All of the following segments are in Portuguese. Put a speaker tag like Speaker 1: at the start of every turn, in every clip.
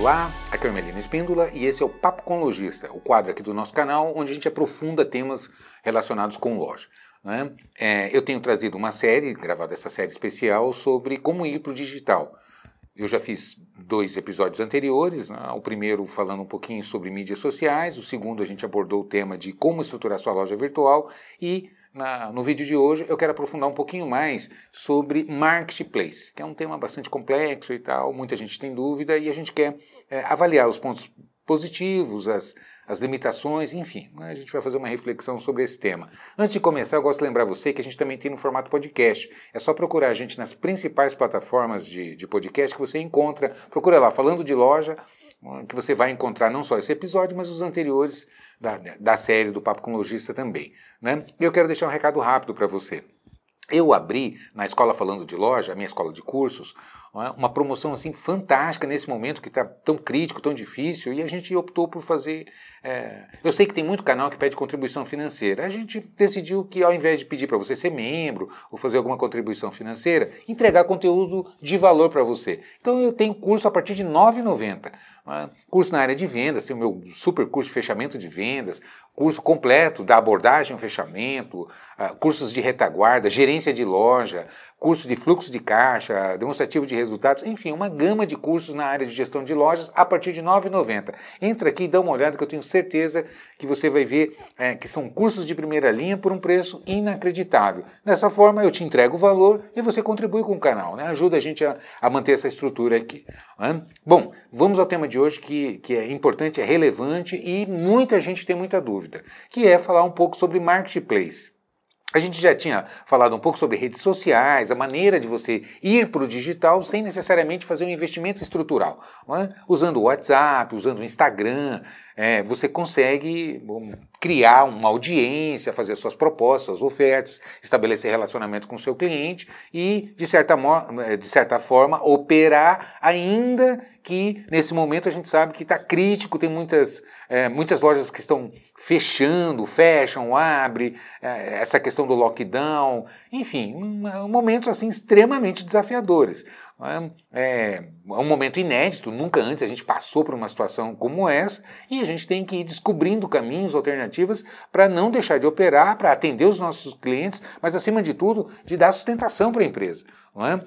Speaker 1: Olá, aqui é o Espíndola e esse é o Papo com Lojista, o quadro aqui do nosso canal onde a gente aprofunda temas relacionados com loja. Né? É, eu tenho trazido uma série, gravado essa série especial, sobre como ir para o digital. Eu já fiz dois episódios anteriores, né? o primeiro falando um pouquinho sobre mídias sociais, o segundo a gente abordou o tema de como estruturar sua loja virtual e na, no vídeo de hoje eu quero aprofundar um pouquinho mais sobre marketplace, que é um tema bastante complexo e tal, muita gente tem dúvida e a gente quer é, avaliar os pontos positivos, as, as limitações, enfim, né? a gente vai fazer uma reflexão sobre esse tema. Antes de começar, eu gosto de lembrar você que a gente também tem no formato podcast. É só procurar a gente nas principais plataformas de, de podcast que você encontra. Procura lá, falando de loja, que você vai encontrar não só esse episódio, mas os anteriores da, da série do Papo com Logista também. Né? eu quero deixar um recado rápido para você. Eu abri na escola falando de loja, a minha escola de cursos, é? uma promoção assim fantástica nesse momento que está tão crítico, tão difícil, e a gente optou por fazer. É... eu sei que tem muito canal que pede contribuição financeira. A gente decidiu que ao invés de pedir para você ser membro ou fazer alguma contribuição financeira, entregar conteúdo de valor para você. Então eu tenho curso a partir de R$ 9,90. É? Curso na área de vendas, tem o meu super curso de fechamento de vendas, curso completo da abordagem ao fechamento, ah, cursos de retaguarda, gerência de loja, curso de fluxo de caixa, demonstrativo de resultados, enfim, uma gama de cursos na área de gestão de lojas a partir de R$ 9,90. Entra aqui e dá uma olhada que eu tenho certeza que você vai ver é, que são cursos de primeira linha por um preço inacreditável. Dessa forma, eu te entrego o valor e você contribui com o canal, né? ajuda a gente a, a manter essa estrutura aqui. Né? Bom, vamos ao tema de hoje que, que é importante, é relevante e muita gente tem muita dúvida, que é falar um pouco sobre marketplace. A gente já tinha falado um pouco sobre redes sociais, a maneira de você ir para o digital sem necessariamente fazer um investimento estrutural. É? Usando o WhatsApp, usando o Instagram, é, você consegue criar uma audiência, fazer suas propostas, suas ofertas, estabelecer relacionamento com o seu cliente e, de certa, eh, de certa forma, operar ainda que nesse momento a gente sabe que está crítico, tem muitas, é, muitas lojas que estão fechando, fecham, abre, é, essa questão do lockdown, enfim, um, momentos assim extremamente desafiadores. É? É, é, um momento inédito, nunca antes a gente passou por uma situação como essa e a gente tem que ir descobrindo caminhos, alternativas para não deixar de operar, para atender os nossos clientes, mas acima de tudo, de dar sustentação para a empresa. É?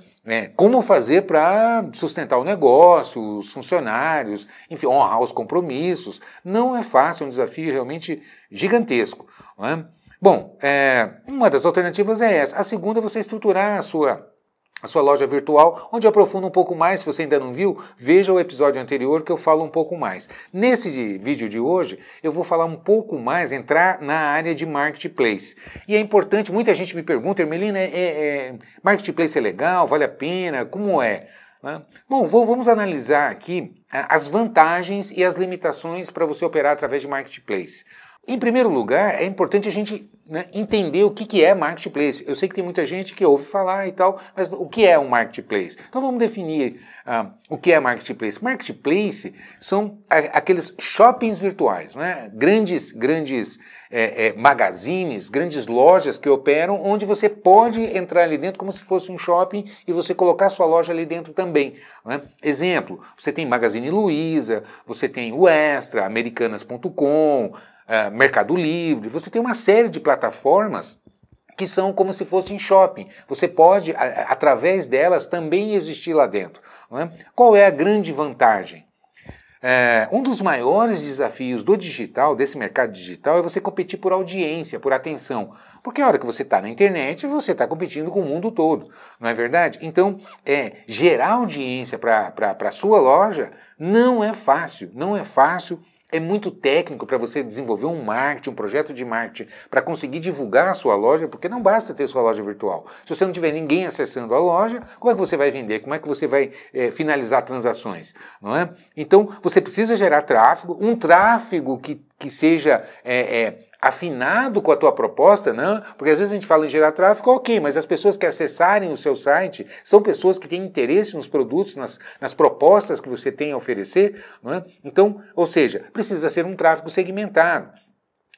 Speaker 1: É, como fazer para sustentar o negócio, os funcionários, enfim, honrar os compromissos. Não é fácil, é um desafio realmente gigantesco. É? Bom, uma das alternativas é essa. A segunda é você estruturar a sua a sua loja virtual, onde aprofunda um pouco mais. Se você ainda não viu, veja o episódio anterior que eu falo um pouco mais. Nesse de, vídeo de hoje, eu vou falar um pouco mais, entrar na área de marketplace. E é importante, muita gente me pergunta, Hermelina, é, é, é marketplace é legal? Vale a pena? Como é? Né? Bom, vamos analisar aqui as vantagens e as limitações para você operar através de marketplace. Em primeiro lugar, é importante a gente né, entender o que, que é marketplace. Eu sei que tem muita gente que ouve falar e tal, mas o que é um marketplace? Então vamos definir ah, o que é marketplace. Marketplace são aqueles shoppings virtuais, né? grandes, grandes é, é, magazines, grandes lojas que operam, onde você pode entrar ali dentro como se fosse um shopping e você colocar sua loja ali dentro também. Né? Exemplo, você tem Magazine Luiza, você tem o Extra, Americanas.com, é, mercado Livre, você tem uma série de plataformas que são como se fossem shopping. Você pode, a, através delas, também existir lá dentro. É? Qual é a grande vantagem? É, um dos maiores desafios do digital, desse mercado digital, é você competir por audiência, por atenção. Porque a hora que você está na internet, você está competindo com o mundo todo, não é verdade? Então, é, gerar audiência para a sua loja não é fácil, não é fácil é muito técnico para você desenvolver um marketing, um projeto de marketing, para conseguir divulgar a sua loja, porque não basta ter sua loja virtual. Se você não tiver ninguém acessando a loja, como é que você vai vender? Como é que você vai é, finalizar transações? Não é? Então, você precisa gerar tráfego, um tráfego que que seja é, é, afinado com a tua proposta, não? Né? Porque às vezes a gente fala em gerar tráfego, ok, mas as pessoas que acessarem o seu site são pessoas que têm interesse nos produtos, nas, nas propostas que você tem a oferecer, não é? Então, ou seja, precisa ser um tráfego segmentado.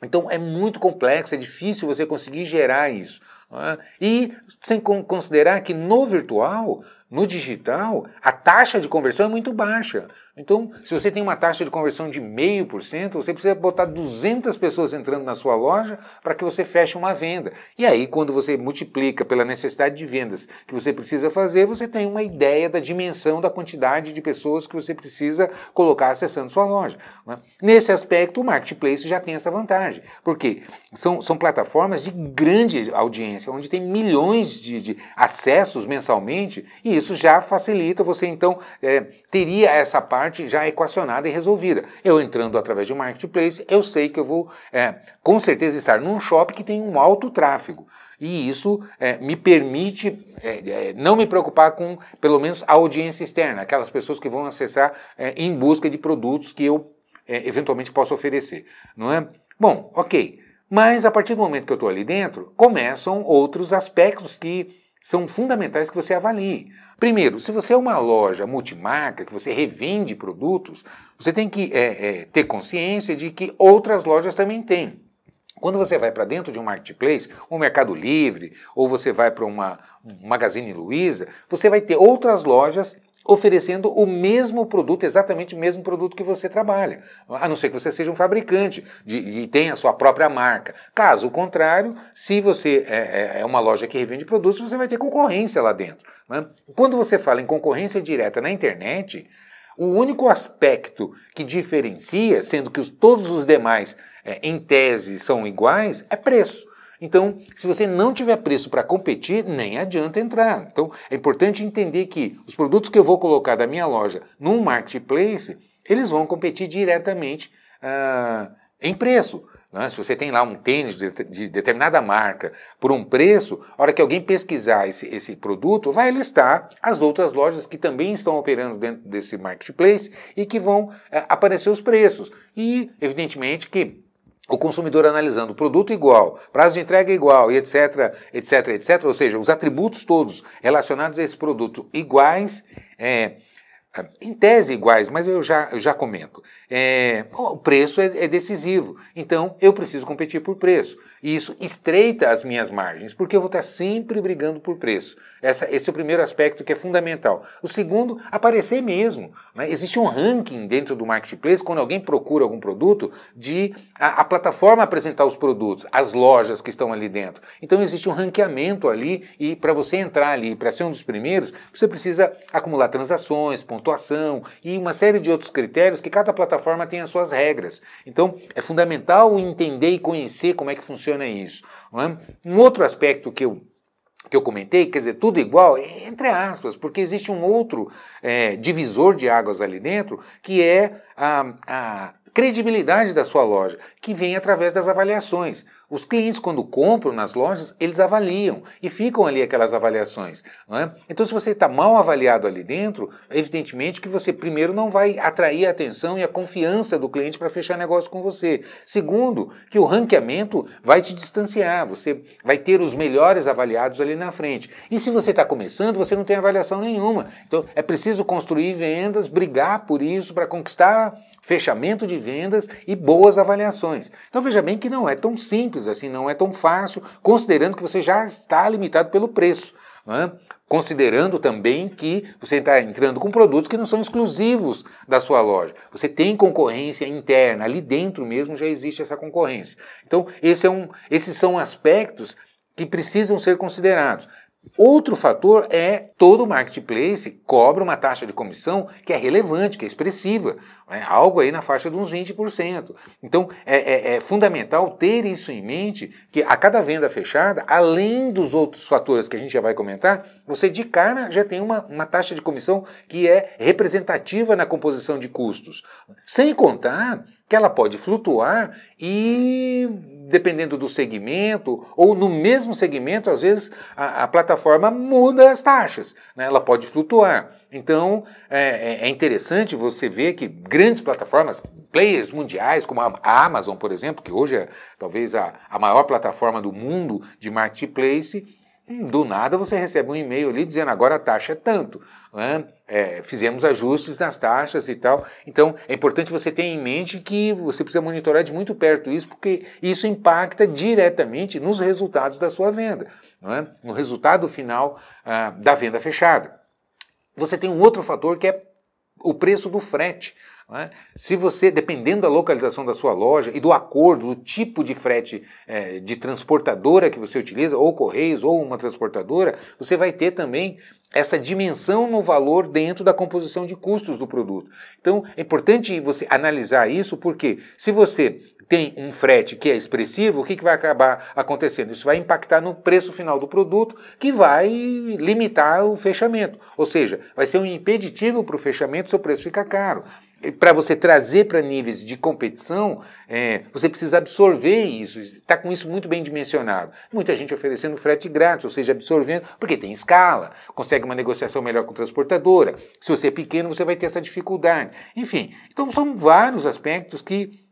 Speaker 1: Então é muito complexo, é difícil você conseguir gerar isso. É? E sem considerar que no virtual no digital, a taxa de conversão é muito baixa. Então, se você tem uma taxa de conversão de 0,5%, você precisa botar 200 pessoas entrando na sua loja para que você feche uma venda. E aí, quando você multiplica pela necessidade de vendas que você precisa fazer, você tem uma ideia da dimensão da quantidade de pessoas que você precisa colocar acessando sua loja. Né? Nesse aspecto, o Marketplace já tem essa vantagem, porque são, são plataformas de grande audiência, onde tem milhões de, de acessos mensalmente e isso já facilita, você então é, teria essa parte já equacionada e resolvida. Eu entrando através de um marketplace, eu sei que eu vou é, com certeza estar num shopping que tem um alto tráfego. E isso é, me permite é, é não me preocupar com, pelo menos, a audiência externa, aquelas pessoas que vão acessar é, em busca de produtos que eu é, eventualmente possa oferecer, não é? Bom, ok. Mas a partir do momento que eu estou ali dentro, começam outros aspectos que são fundamentais que você avalie. Primeiro, se você é uma loja multimarca, que você revende produtos, você tem que é, é, ter consciência de que outras lojas também têm. Quando você vai para dentro de um marketplace, um Mercado Livre, ou você vai para uma um Magazine Luiza, você vai ter outras lojas oferecendo o mesmo produto, exatamente o mesmo produto que você trabalha, a não ser que você seja um fabricante de, e tenha a sua própria marca. Caso contrário, se você é, é, é, uma loja que revende produtos, você vai ter concorrência lá dentro. Né? Quando você fala em concorrência direta na internet, o único aspecto que diferencia, sendo que os, todos os demais, é, em tese, são iguais, é preço. Então, se você não tiver preço para competir, nem adianta entrar. Então, é importante entender que os produtos que eu vou colocar da minha loja num marketplace, eles vão competir diretamente ah, em preço. Né? Se você tem lá um tênis de, de, determinada marca por um preço, a hora que alguém pesquisar esse, esse produto, vai listar as outras lojas que também estão operando dentro desse marketplace e que vão eh, aparecer os preços. E, evidentemente, que o consumidor analisando o produto igual, prazo de entrega igual, e etc, etc, etc, ou seja, os atributos todos relacionados a esse produto iguais, é, em tese iguais, mas eu já, eu já comento. É, o preço é, é, decisivo, então eu preciso competir por preço. E isso estreita as minhas margens, porque eu vou estar sempre brigando por preço. Essa, esse é o primeiro aspecto que é fundamental. O segundo, aparecer mesmo. Né? Existe um ranking dentro do marketplace, quando alguém procura algum produto, de a, a plataforma apresentar os produtos, as lojas que estão ali dentro. Então existe um ranqueamento ali, e para você entrar ali, para ser um dos primeiros, você precisa acumular transações, pontuação e uma série de outros critérios que cada plataforma tem as suas regras. Então, é fundamental entender e conhecer como é que funciona isso. É? Um outro aspecto que eu que eu comentei, quer dizer, tudo igual, é entre aspas, porque existe um outro é, divisor de águas ali dentro, que é a, a credibilidade da sua loja, que vem através das avaliações. Os clientes, quando compram nas lojas, eles avaliam e ficam ali aquelas avaliações. É? Então, se você está mal avaliado ali dentro, evidentemente que você, primeiro, não vai atrair a atenção e a confiança do cliente para fechar negócio com você. Segundo, que o ranqueamento vai te distanciar, você vai ter os melhores avaliados ali na frente. E se você está começando, você não tem avaliação nenhuma. Então, é preciso construir vendas, brigar por isso para conquistar fechamento de vendas e boas avaliações. Então, veja bem que não é tão simples simples assim, não é tão fácil, considerando que você já está limitado pelo preço. Né? Considerando também que você está entrando com produtos que não são exclusivos da sua loja. Você tem concorrência interna, ali dentro mesmo já existe essa concorrência. Então, esse é um, esses são aspectos que precisam ser considerados. Outro fator é todo marketplace cobra uma taxa de comissão que é relevante, que é expressiva, né? algo aí na faixa de uns 20%. Então é, é, é, fundamental ter isso em mente, que a cada venda fechada, além dos outros fatores que a gente já vai comentar, você de cara já tem uma, uma taxa de comissão que é representativa na composição de custos. Sem contar que ela pode flutuar e, dependendo do segmento, ou no mesmo segmento, às vezes a, a plataforma muda as taxas, né? ela pode flutuar. Então é, é, é interessante você ver que grandes plataformas, players mundiais, como a, a Amazon, por exemplo, que hoje é talvez a, a maior plataforma do mundo de marketplace, do nada você recebe um e-mail ali dizendo agora a taxa é tanto, né? é, fizemos ajustes nas taxas e tal. Então é importante você ter em mente que você precisa monitorar de muito perto isso, porque isso impacta diretamente nos resultados da sua venda, é? no resultado final ah, da venda fechada. Você tem um outro fator que é o preço do frete. Né? Se você, dependendo da localização da sua loja e do acordo, do tipo de frete é, de transportadora que você utiliza, ou Correios, ou uma transportadora, você vai ter também essa dimensão no valor dentro da composição de custos do produto. Então, é importante você analisar isso, porque se você tem um frete que é expressivo, o que, que vai acabar acontecendo? Isso vai impactar no preço final do produto, que vai limitar o fechamento. Ou seja, vai ser um impeditivo para o fechamento, se o preço fica caro. Para você trazer para níveis de competição, é, você precisa absorver isso, está com isso muito bem dimensionado. Muita gente oferecendo frete grátis, ou seja, absorvendo, porque tem escala, consegue uma negociação melhor com a transportadora. Se você é pequeno, você vai ter essa dificuldade. Enfim, então são vários aspectos que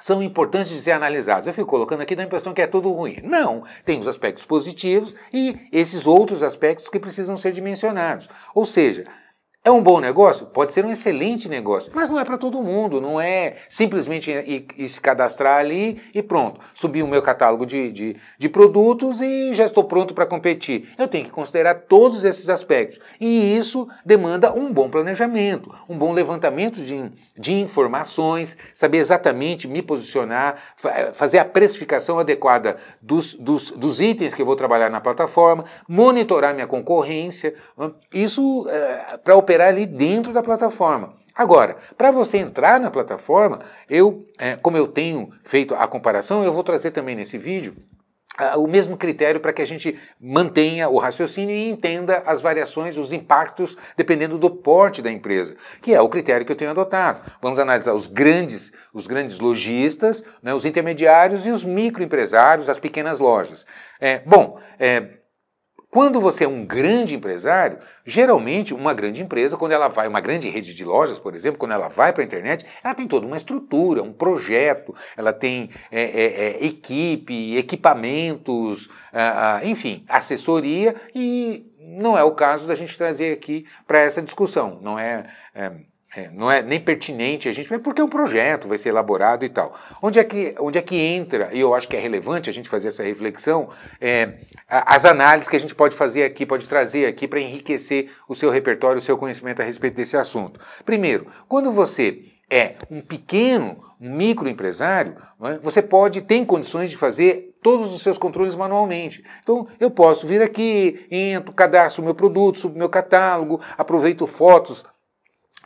Speaker 1: são importantes de ser analisados. Eu fico colocando aqui, dá a impressão que é tudo ruim. Não, tem os aspectos positivos e esses outros aspectos que precisam ser dimensionados. Ou seja, é um bom negócio? Pode ser um excelente negócio, mas não é para todo mundo, não é simplesmente ir, ir se cadastrar ali e pronto. subir o meu catálogo de, de, de produtos e já estou pronto para competir. Eu tenho que considerar todos esses aspectos e isso demanda um bom planejamento, um bom levantamento de, de informações, saber exatamente me posicionar, eh, fazer a precificação adequada dos, dos, dos itens que eu vou trabalhar na plataforma, monitorar minha concorrência. Isso é, eh, para operar ali dentro da plataforma. Agora, para você entrar na plataforma, eu, é, como eu tenho feito a comparação, eu vou trazer também nesse vídeo ah, o mesmo critério para que a gente mantenha o raciocínio e entenda as variações, os impactos, dependendo do porte da empresa, que é o critério que eu tenho adotado. Vamos analisar os grandes, os grandes lojistas, né, os intermediários e os microempresários, as pequenas lojas. É, bom, é, quando você é um grande empresário, geralmente uma grande empresa, quando ela vai, uma grande rede de lojas, por exemplo, quando ela vai para a internet, ela tem toda uma estrutura, um projeto, ela tem é, é, é, equipe, equipamentos, ah, ah enfim, assessoria, e não é o caso da gente trazer aqui para essa discussão. Não é, é é, não é nem pertinente a gente ver, porque é um projeto, vai ser elaborado e tal. Onde é que, onde é que entra, e eu acho que é relevante a gente fazer essa reflexão, é, as análises que a gente pode fazer aqui, pode trazer aqui para enriquecer o seu repertório, o seu conhecimento a respeito desse assunto. Primeiro, quando você é um pequeno um microempresário, é? você pode, tem condições de fazer todos os seus controles manualmente. Então, eu posso vir aqui, entro, cadastro meu produto, subo meu catálogo, aproveito fotos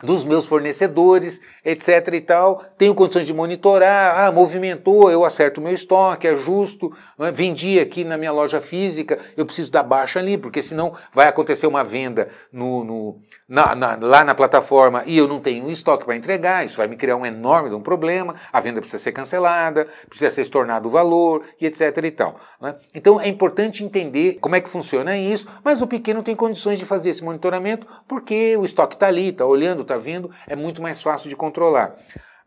Speaker 1: dos meus fornecedores, etc e tal, tenho condições de monitorar, ah, movimentou, eu acerto meu estoque, é justo, né? vendi aqui na minha loja física, eu preciso dar baixa ali, porque senão vai acontecer uma venda no, no na, na, lá na plataforma e eu não tenho estoque para entregar, isso vai me criar um enorme um problema, a venda precisa ser cancelada, precisa ser estornado o valor, e etc e tal. Né? Então é importante entender como é que funciona isso, mas o pequeno tem condições de fazer esse monitoramento, porque o estoque está ali, está olhando, está está vindo, é muito mais fácil de controlar.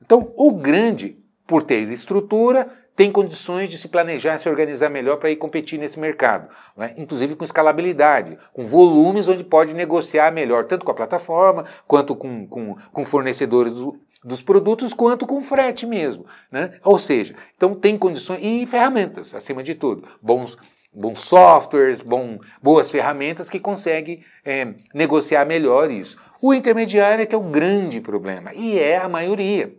Speaker 1: Então, o grande, por ter estrutura, tem condições de se planejar, se organizar melhor para ir competir nesse mercado, né? inclusive com escalabilidade, com volumes onde pode negociar melhor, tanto com a plataforma, quanto com, com, com fornecedores do, dos produtos, quanto com frete mesmo. Né? Ou seja, então tem condições e ferramentas, acima de tudo, bons bons softwares, bom, boas ferramentas que consegue é, negociar melhor isso. O intermediário é que é o grande problema, e é a maioria.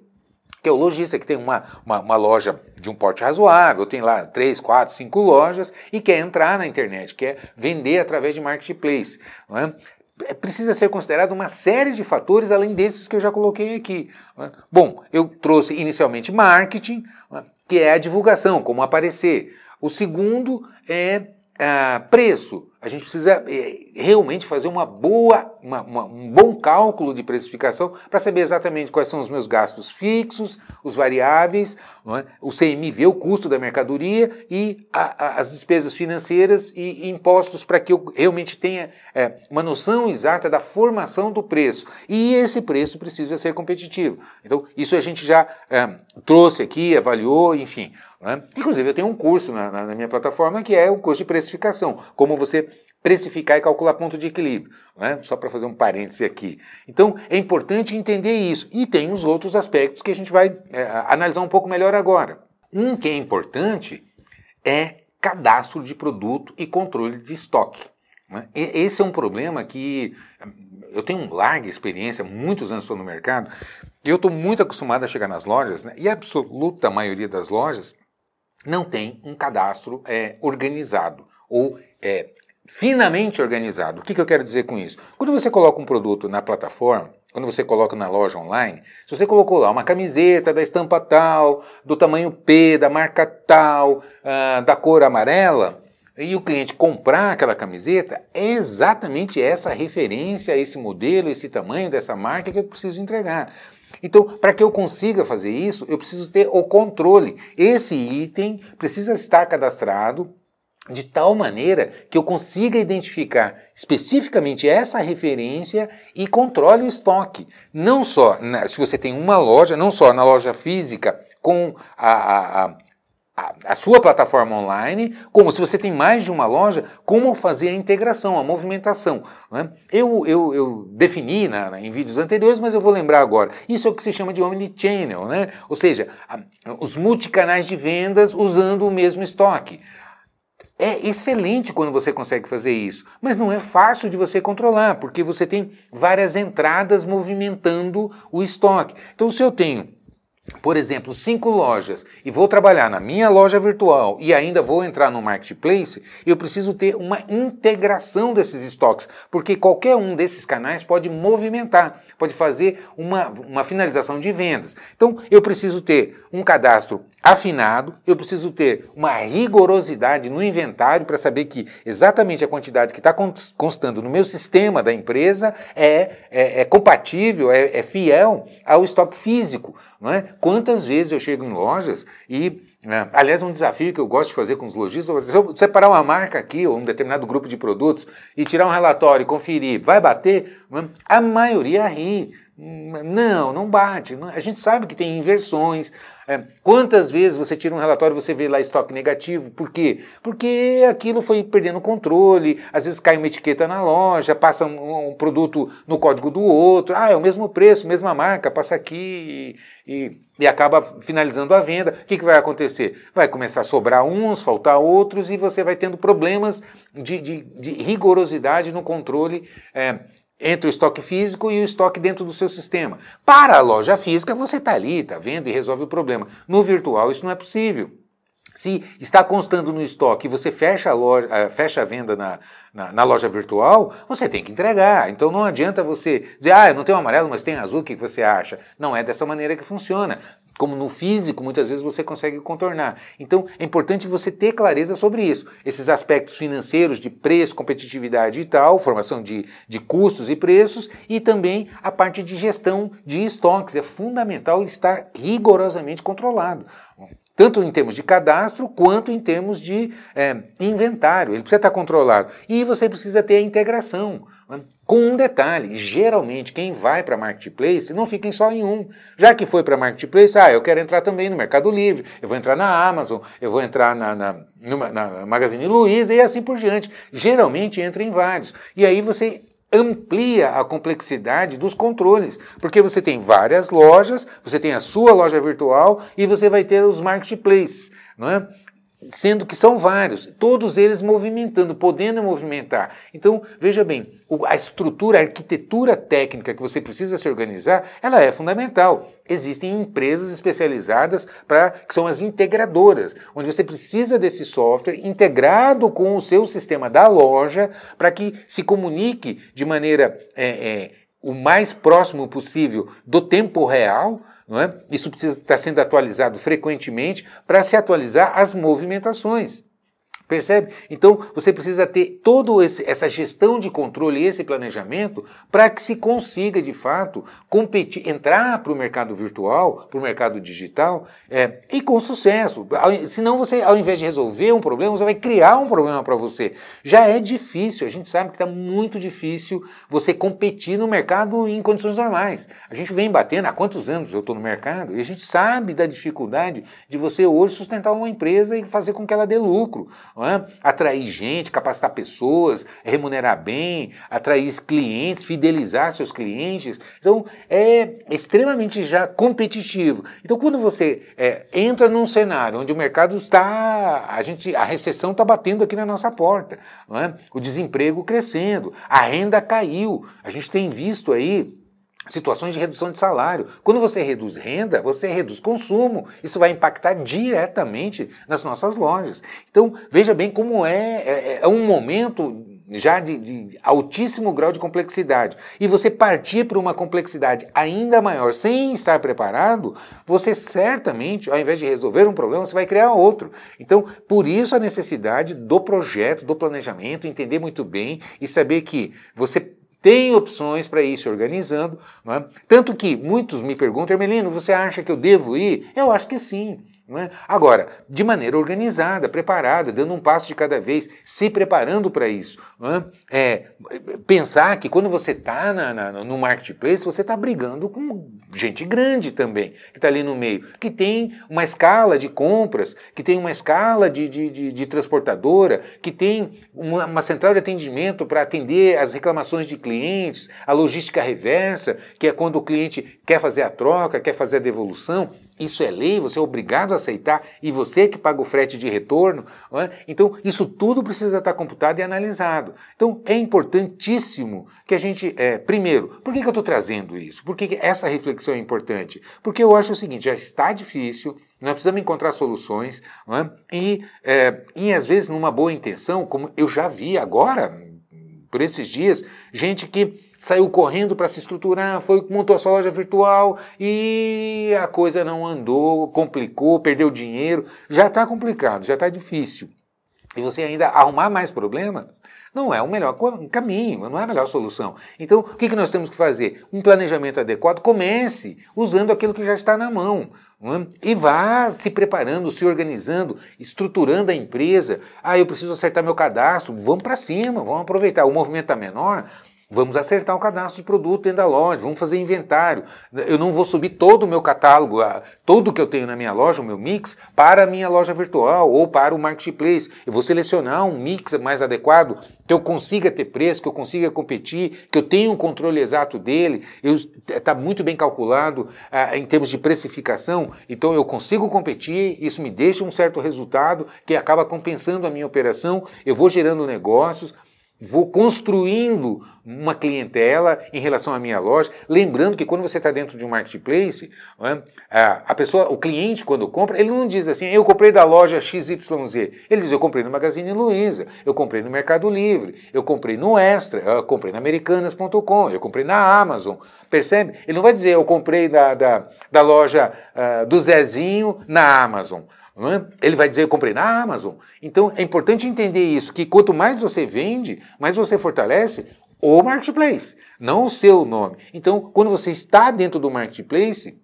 Speaker 1: Que é o lojista que tem uma, uma, uma, loja de um porte razoável, tem lá três, quatro, cinco lojas e quer entrar na internet, quer vender através de marketplace. Não é? é precisa ser considerado uma série de fatores além desses que eu já coloquei aqui. É? Bom, eu trouxe inicialmente marketing, é? que é a divulgação, como aparecer. O segundo é ah, preço. A gente precisa eh, realmente fazer uma boa, uma, uma, um bom cálculo de precificação para saber exatamente quais são os meus gastos fixos, os variáveis, é? o CMV, o custo da mercadoria e a, a, as despesas financeiras e, e impostos para que eu realmente tenha é, uma noção exata da formação do preço. E esse preço precisa ser competitivo. Então, isso a gente já eh, trouxe aqui, avaliou, enfim. Né? Inclusive, eu tenho um curso na, na, minha plataforma que é o curso de precificação, como você precificar e calcular ponto de equilíbrio, né? só para fazer um parêntese aqui. Então, é importante entender isso. E tem os outros aspectos que a gente vai é, analisar um pouco melhor agora. Um que é importante é cadastro de produto e controle de estoque. Né? Esse é um problema que eh, eu tenho uma larga experiência, muitos anos estou no mercado, e eu estou muito acostumado a chegar nas lojas, né? e a absoluta maioria das lojas não tem um cadastro é, organizado ou é, finamente organizado. O que, que eu quero dizer com isso? Quando você coloca um produto na plataforma, quando você coloca na loja online, se você colocou lá uma camiseta da estampa tal, do tamanho P, da marca tal, ah, da cor amarela, e o cliente comprar aquela camiseta, é exatamente essa referência, esse modelo, esse tamanho dessa marca que eu preciso entregar. Então, para que eu consiga fazer isso, eu preciso ter o controle. Esse item precisa estar cadastrado de tal maneira que eu consiga identificar especificamente essa referência e controle o estoque. Não só na, se você tem uma loja, não só na loja física com a, a, a a, a, sua plataforma online, como se você tem mais de uma loja, como fazer a integração, a movimentação. Né? Eu, eu, eu, defini na, na, em vídeos anteriores, mas eu vou lembrar agora. Isso é o que se chama de omnichannel, né? ou seja, a, os multicanais de vendas usando o mesmo estoque. É excelente quando você consegue fazer isso, mas não é fácil de você controlar, porque você tem várias entradas movimentando o estoque. Então, se eu tenho por exemplo, cinco lojas e vou trabalhar na minha loja virtual e ainda vou entrar no marketplace, eu preciso ter uma integração desses estoques, porque qualquer um desses canais pode movimentar, pode fazer uma, uma finalização de vendas. Então, eu preciso ter um cadastro afinado, eu preciso ter uma rigorosidade no inventário para saber que exatamente a quantidade que está constando no meu sistema da empresa é, é, é compatível, é, é, fiel ao estoque físico. Não é? Quantas vezes eu chego em lojas e, né, aliás, um desafio que eu gosto de fazer com os lojistas, se eu separar uma marca aqui ou um determinado grupo de produtos e tirar um relatório e conferir, vai bater? É? A maioria ri. Não, não bate. A gente sabe que tem inversões. É, quantas vezes você tira um relatório e você vê lá estoque negativo? Por quê? Porque aquilo foi perdendo controle, às vezes cai uma etiqueta na loja, passa um, um produto no código do outro, ah, é o mesmo preço, mesma marca, passa aqui e, e acaba finalizando a venda. O que, que, vai acontecer? Vai começar a sobrar uns, faltar outros, e você vai tendo problemas de, de, de rigorosidade no controle. É, entre o estoque físico e o estoque dentro do seu sistema. Para a loja física, você está ali, está vendo e resolve o problema. No virtual, isso não é possível. Se está constando no estoque e você fecha a, loja, eh, fecha a venda na, na, na, loja virtual, você tem que entregar. Então não adianta você dizer, ah, eu não tenho amarelo, mas tem azul, o que você acha? Não é dessa maneira que funciona como no físico, muitas vezes você consegue contornar. Então, é importante você ter clareza sobre isso. Esses aspectos financeiros de preço, competitividade e tal, formação de, de custos e preços, e também a parte de gestão de estoques. É fundamental estar rigorosamente controlado tanto em termos de cadastro quanto em termos de é, inventário. Ele precisa estar controlado. E você precisa ter a integração. Né? Com um detalhe, geralmente quem vai para marketplace não fica só em um. Já que foi para marketplace, ah, eu quero entrar também no Mercado Livre, eu vou entrar na Amazon, eu vou entrar na, na, na, na Magazine Luiza e assim por diante. Geralmente entra em vários. E aí você amplia a complexidade dos controles, porque você tem várias lojas, você tem a sua loja virtual e você vai ter os marketplaces, não é? sendo que são vários, todos eles movimentando, podendo movimentar. Então, veja bem, a estrutura, a arquitetura técnica que você precisa se organizar, ela é fundamental. Existem empresas especializadas para que são as integradoras, onde você precisa desse software integrado com o seu sistema da loja para que se comunique de maneira é, é, o mais próximo possível do tempo real, não é? isso precisa estar sendo atualizado frequentemente para se atualizar as movimentações. Percebe? Então você precisa ter toda essa gestão de controle, esse planejamento, para que se consiga de fato competir, entrar para o mercado virtual, para o mercado digital, é, e com sucesso. Senão você, ao invés de resolver um problema, você vai criar um problema para você. Já é difícil, a gente sabe que está muito difícil você competir no mercado em condições normais. A gente vem batendo há quantos anos eu estou no mercado e a gente sabe da dificuldade de você hoje sustentar uma empresa e fazer com que ela dê lucro é? atrair gente, capacitar pessoas, remunerar bem, atrair clientes, fidelizar seus clientes. Então, é extremamente já competitivo. Então, quando você é, entra num cenário onde o mercado está, a gente, a recessão está batendo aqui na nossa porta, é? o desemprego crescendo, a renda caiu, a gente tem visto aí situações de redução de salário. Quando você reduz renda, você reduz consumo. Isso vai impactar diretamente nas nossas lojas. Então, veja bem como é, é, é, é um momento já de, de, altíssimo grau de complexidade e você partir para uma complexidade ainda maior sem estar preparado, você certamente, ao invés de resolver um problema, você vai criar outro. Então, por isso a necessidade do projeto, do planejamento, entender muito bem e saber que você tem opções para ir se organizando. É? Tanto que muitos me perguntam, Hermelino, você acha que eu devo ir? Eu acho que sim. É? Agora, de maneira organizada, preparada, dando um passo de cada vez, se preparando para isso. É? É, pensar que quando você está no marketplace, você está brigando com gente grande também, que está ali no meio, que tem uma escala de compras, que tem uma escala de, de, de, de transportadora, que tem uma, uma central de atendimento para atender as reclamações de clientes, a logística reversa, que é quando o cliente quer fazer a troca, quer fazer a devolução. Isso é lei, você é obrigado a aceitar e você que paga o frete de retorno. É? Então, isso tudo precisa estar computado e analisado. Então, é importantíssimo que a gente, é, primeiro, por que, que eu estou trazendo isso? Por que, que essa reflexão é importante? Porque eu acho o seguinte: já está difícil, nós precisamos encontrar soluções, é? E, eh, e às vezes, numa boa intenção, como eu já vi agora, por esses dias, gente que saiu correndo para se estruturar, foi montou a sua loja virtual e a coisa não andou, complicou, perdeu dinheiro, já está complicado, já está difícil e você ainda arrumar mais problemas, não é o melhor caminho, não é a melhor solução. Então, o que, que nós temos que fazer? Um planejamento adequado, comece usando aquilo que já está na mão. É? E vá se preparando, se organizando, estruturando a empresa. Ah, eu preciso acertar meu cadastro. Vamos para cima, vamos aproveitar. O movimento está menor, Vamos acertar o cadastro de produto dentro da loja, vamos fazer inventário. Eu não vou subir todo o meu catálogo, ah, todo que eu tenho na minha loja, o meu mix, para a minha loja virtual ou para o marketplace. Eu vou selecionar um mix mais adequado, que eu consiga ter preço, que eu consiga competir, que eu tenha um controle exato dele, está muito bem calculado ah, em termos de precificação, então eu consigo competir, isso me deixa um certo resultado que acaba compensando a minha operação, eu vou gerando negócios, Vou construindo uma clientela em relação à minha loja, lembrando que quando você está dentro de um marketplace, né, a pessoa, o cliente quando compra, ele não diz assim, eu comprei da loja XYZ, ele diz, eu comprei no Magazine Luiza, eu comprei no Mercado Livre, eu comprei no Extra, eu comprei na Americanas.com, eu comprei na Amazon, percebe? Ele não vai dizer, eu comprei da, da, da loja uh, do Zezinho na Amazon, ele vai dizer, eu comprei na Amazon. Então, é importante entender isso, que quanto mais você vende, mais você fortalece o marketplace, não o seu nome. Então, quando você está dentro do marketplace,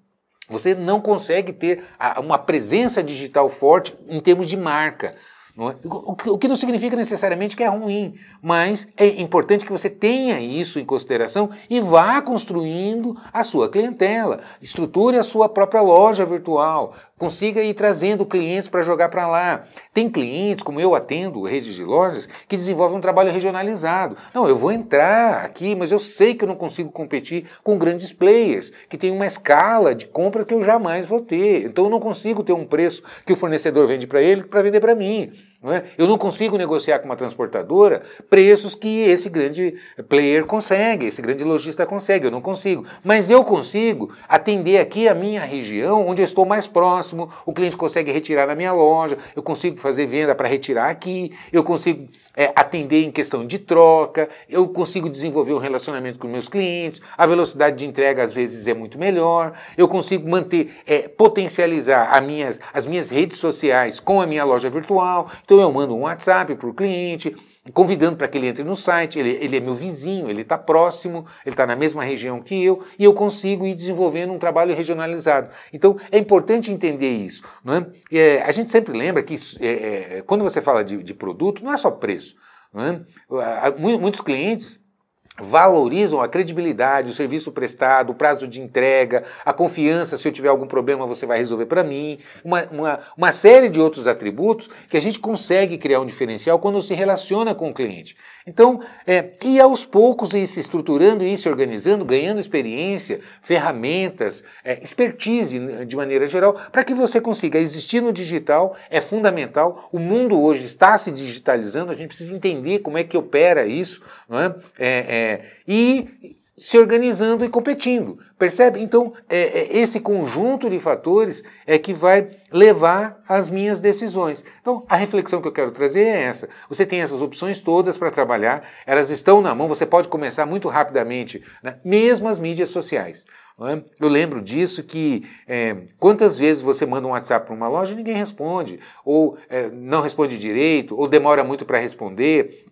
Speaker 1: você não consegue ter uma presença digital forte em termos de marca. É? O que não significa necessariamente que é ruim, mas é importante que você tenha isso em consideração e vá construindo a sua clientela, estruture a sua própria loja virtual, Consiga ir trazendo clientes para jogar para lá. Tem clientes, como eu atendo redes de lojas, que desenvolvem um trabalho regionalizado. Não, eu vou entrar aqui, mas eu sei que eu não consigo competir com grandes players, que tem uma escala de compra que eu jamais vou ter. Então eu não consigo ter um preço que o fornecedor vende para ele para vender para mim. Não é? Eu não consigo negociar com uma transportadora preços que esse grande player consegue, esse grande lojista consegue, eu não consigo. Mas eu consigo atender aqui a minha região, onde eu estou mais próximo, o cliente consegue retirar na minha loja, eu consigo fazer venda para retirar aqui, eu consigo é, atender em questão de troca, eu consigo desenvolver um relacionamento com meus clientes, a velocidade de entrega às vezes é muito melhor, eu consigo manter, é, potencializar minhas, as minhas redes sociais com a minha loja virtual. Então, então eu mando um WhatsApp para o cliente, convidando para que ele entre no site, ele, ele é meu vizinho, ele está próximo, ele está na mesma região que eu, e eu consigo ir desenvolvendo um trabalho regionalizado. Então é importante entender isso. Não é? é a gente sempre lembra que isso, é, é, quando você fala de, de produto, não é só preço. Não é? Muitos clientes valorizam a credibilidade, o serviço prestado, o prazo de entrega, a confiança, se eu tiver algum problema você vai resolver para mim, uma, uma, uma, série de outros atributos que a gente consegue criar um diferencial quando se relaciona com o cliente. Então, é, e aos poucos ir se estruturando, ir se organizando, ganhando experiência, ferramentas, é, expertise né, de maneira geral, para que você consiga existir no digital, é fundamental, o mundo hoje está se digitalizando, a gente precisa entender como é que opera isso, não é, é, é é, e se organizando e competindo. Percebe? Então, é, é, esse conjunto de fatores é que vai levar às minhas decisões. Então, a reflexão que eu quero trazer é essa. Você tem essas opções todas para trabalhar, elas estão na mão, você pode começar muito rapidamente, né? mesmo as mídias sociais. É? Eu lembro disso que é, quantas vezes você manda um WhatsApp para uma loja e ninguém responde, ou é, não responde direito, ou demora muito para responder,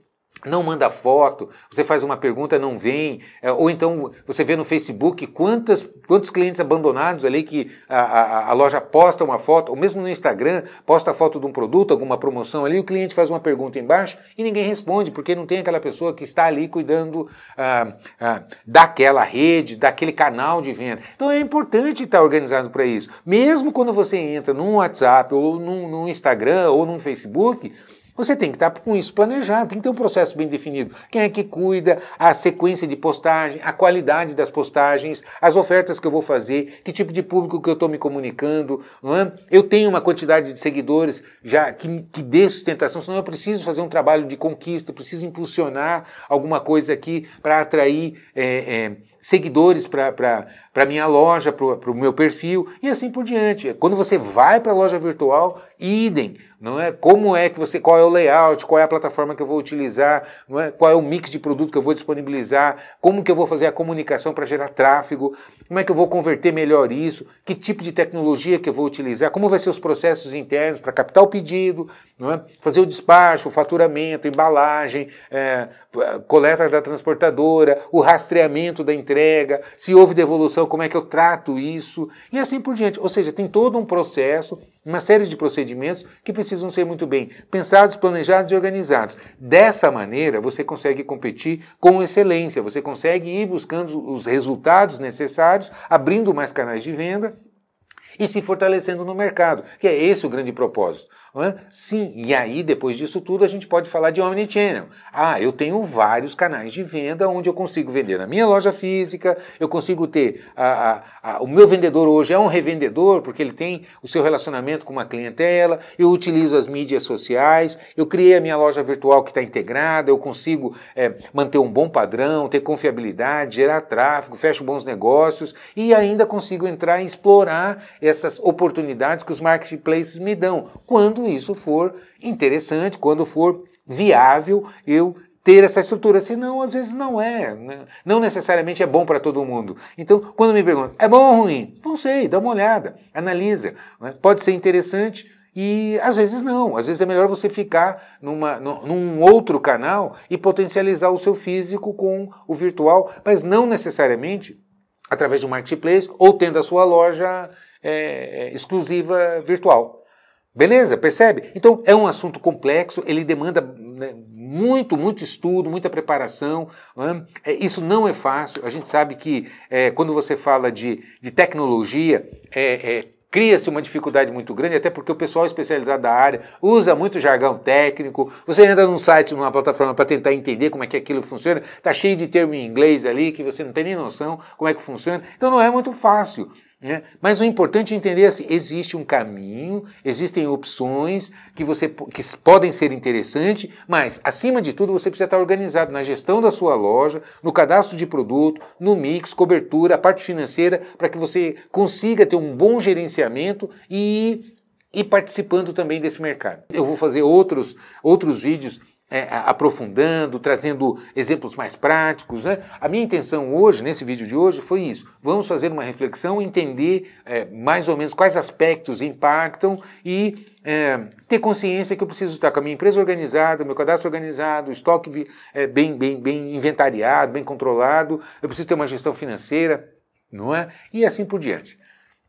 Speaker 1: não manda foto, você faz uma pergunta, não vem, é, ou então você vê no Facebook quantas, quantos clientes abandonados ali que a, a, a, loja posta uma foto, ou mesmo no Instagram, posta a foto de um produto, alguma promoção ali, o cliente faz uma pergunta embaixo e ninguém responde, porque não tem aquela pessoa que está ali cuidando ah, ah, daquela rede, daquele canal de venda. Então é importante estar organizado para isso. Mesmo quando você entra num WhatsApp, ou num, num Instagram, ou num Facebook, você tem que estar com isso planejado, tem que ter um processo bem definido. Quem é que cuida, a sequência de postagem, a qualidade das postagens, as ofertas que eu vou fazer, que tipo de público que eu estou me comunicando. É? Eu tenho uma quantidade de seguidores já que, que dê sustentação, senão eu preciso fazer um trabalho de conquista, preciso impulsionar alguma coisa aqui para atrair é, é, seguidores para a minha loja, para o meu perfil e assim por diante. Quando você vai para a loja virtual, Idem, não é? Como é que você, qual é o layout, qual é a plataforma que eu vou utilizar, não é? Qual é o mix de produto que eu vou disponibilizar, como que eu vou fazer a comunicação para gerar tráfego. Como é que eu vou converter melhor isso? Que tipo de tecnologia que eu vou utilizar? Como vai ser os processos internos para captar o pedido, é? fazer o despacho, o faturamento, embalagem, é, é, coleta da transportadora, o rastreamento da entrega, se houve devolução, como é que eu trato isso e assim por diante. Ou seja, tem todo um processo, uma série de procedimentos que precisam ser muito bem pensados, planejados e organizados. Dessa maneira, você consegue competir com excelência, você consegue ir buscando os resultados necessários mercados, abrindo mais canais de venda e se fortalecendo no mercado, que é esse o grande propósito. É? Sim, e aí depois disso tudo a gente pode falar de omnichannel. Ah, eu tenho vários canais de venda onde eu consigo vender na minha loja física, eu consigo ter. A, a, a, o meu vendedor hoje é um revendedor, porque ele tem o seu relacionamento com uma clientela, eu utilizo as mídias sociais, eu criei a minha loja virtual que está integrada, eu consigo é, manter um bom padrão, ter confiabilidade, gerar tráfego, fecho bons negócios e ainda consigo entrar e explorar essas oportunidades que os marketplaces me dão. Quando quando isso for interessante, quando for viável, eu ter essa estrutura, senão às vezes não é, né? não necessariamente é bom para todo mundo. Então, quando me perguntam, é bom ou ruim? Não sei, dá uma olhada, analisa. Né? Pode ser interessante e às vezes não, às vezes é melhor você ficar numa, num outro canal e potencializar o seu físico com o virtual, mas não necessariamente através de um marketplace ou tendo a sua loja é, exclusiva virtual. Beleza? Percebe? Então é um assunto complexo, ele demanda né, muito, muito estudo, muita preparação. Né? Isso não é fácil. A gente sabe que é, quando você fala de, de tecnologia, é, é cria-se uma dificuldade muito grande, até porque o pessoal especializado da área usa muito jargão técnico. Você entra num site, numa plataforma para tentar entender como é que aquilo funciona, tá cheio de termo em inglês ali que você não tem nem noção como é que funciona. Então não é muito fácil. Né? Mas o importante é entender assim, existe um caminho, existem opções que, você, que podem ser interessantes, mas, acima de tudo, você precisa estar organizado na gestão da sua loja, no cadastro de produto, no mix, cobertura, a parte financeira, para que você consiga ter um bom gerenciamento e e participando também desse mercado. Eu vou fazer outros, outros vídeos é, aprofundando, trazendo exemplos mais práticos. Né? A minha intenção hoje, nesse vídeo de hoje, foi isso. Vamos fazer uma reflexão, entender é, mais ou menos quais aspectos impactam e é, ter consciência que eu preciso estar com a minha empresa organizada, meu cadastro organizado, o estoque é, bem, bem, bem inventariado, bem controlado, eu preciso ter uma gestão financeira, não é? E assim por diante.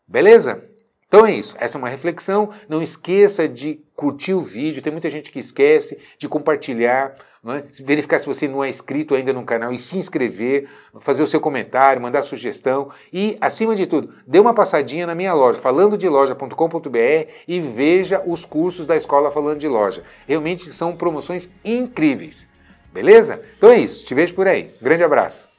Speaker 1: Beleza? Então é isso. Essa é uma reflexão. Não esqueça de curtir o vídeo. Tem muita gente que esquece de compartilhar, né? verificar se você não é inscrito ainda no canal e se inscrever, fazer o seu comentário, mandar sugestão e, acima de tudo, dê uma passadinha na minha loja, falando de loja.com.br e veja os cursos da Escola Falando de Loja. Realmente são promoções incríveis. Beleza? Então é isso. Te vejo por aí. Grande abraço.